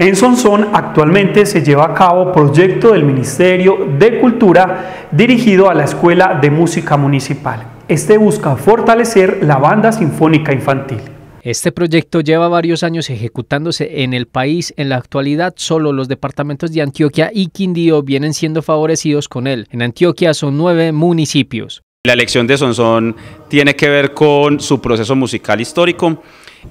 En Sonsón actualmente se lleva a cabo proyecto del Ministerio de Cultura dirigido a la Escuela de Música Municipal. Este busca fortalecer la banda sinfónica infantil. Este proyecto lleva varios años ejecutándose en el país. En la actualidad, solo los departamentos de Antioquia y Quindío vienen siendo favorecidos con él. En Antioquia son nueve municipios. La elección de Sonsón tiene que ver con su proceso musical histórico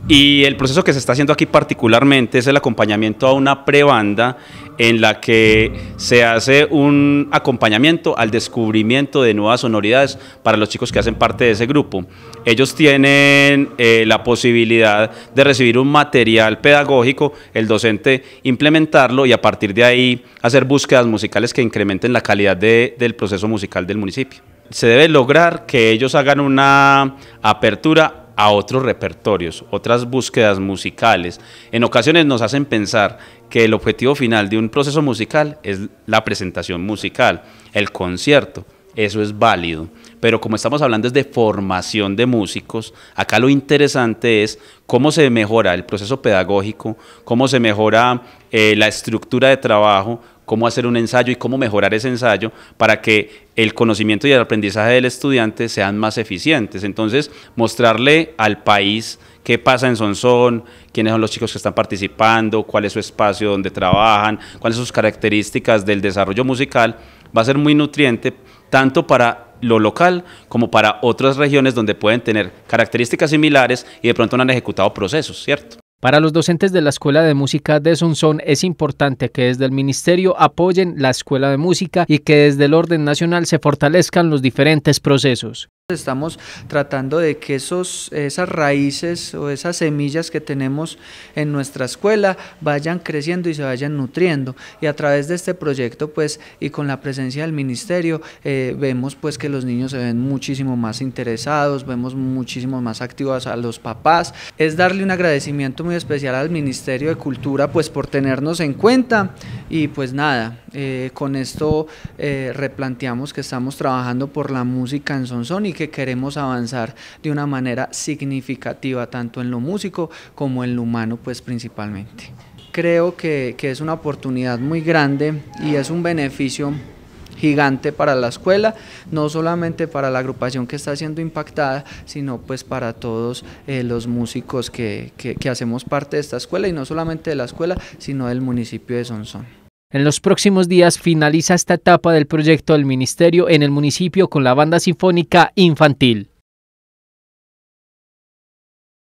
y el proceso que se está haciendo aquí particularmente es el acompañamiento a una prebanda en la que se hace un acompañamiento al descubrimiento de nuevas sonoridades para los chicos que hacen parte de ese grupo. Ellos tienen eh, la posibilidad de recibir un material pedagógico, el docente implementarlo y a partir de ahí hacer búsquedas musicales que incrementen la calidad del proceso musical del municipio. Se debe lograr que ellos hagan una apertura a otros repertorios, otras búsquedas musicales. En ocasiones nos hacen pensar que el objetivo final de un proceso musical es la presentación musical, el concierto. Eso es válido. Pero como estamos hablando es de formación de músicos, acá lo interesante es cómo se mejora el proceso pedagógico, cómo se mejora eh, la estructura de trabajo, cómo hacer un ensayo y cómo mejorar ese ensayo para que el conocimiento y el aprendizaje del estudiante sean más eficientes. Entonces, mostrarle al país qué pasa en Sonsón, quiénes son los chicos que están participando, cuál es su espacio donde trabajan, cuáles son sus características del desarrollo musical, va a ser muy nutriente tanto para lo local como para otras regiones donde pueden tener características similares y de pronto no han ejecutado procesos, ¿cierto? Para los docentes de la Escuela de Música de Sonsón es importante que desde el Ministerio apoyen la Escuela de Música y que desde el orden nacional se fortalezcan los diferentes procesos. Estamos tratando de que esos, esas raíces o esas semillas que tenemos en nuestra escuela vayan creciendo y se vayan nutriendo. Y a través de este proyecto, pues, y con la presencia del ministerio, eh, vemos pues que los niños se ven muchísimo más interesados, vemos muchísimo más activos a los papás. Es darle un agradecimiento muy especial al Ministerio de Cultura, pues, por tenernos en cuenta. Y pues nada, eh, con esto eh, replanteamos que estamos trabajando por la música en Sonsónica que queremos avanzar de una manera significativa, tanto en lo músico como en lo humano, pues principalmente. Creo que, es una oportunidad muy grande y es un beneficio gigante para la escuela, no solamente para la agrupación que está siendo impactada, sino pues para todos eh, los músicos que, que hacemos parte de esta escuela y no solamente de la escuela, sino del municipio de Sonsón. En los próximos días finaliza esta etapa del proyecto del ministerio en el municipio con la banda sinfónica infantil.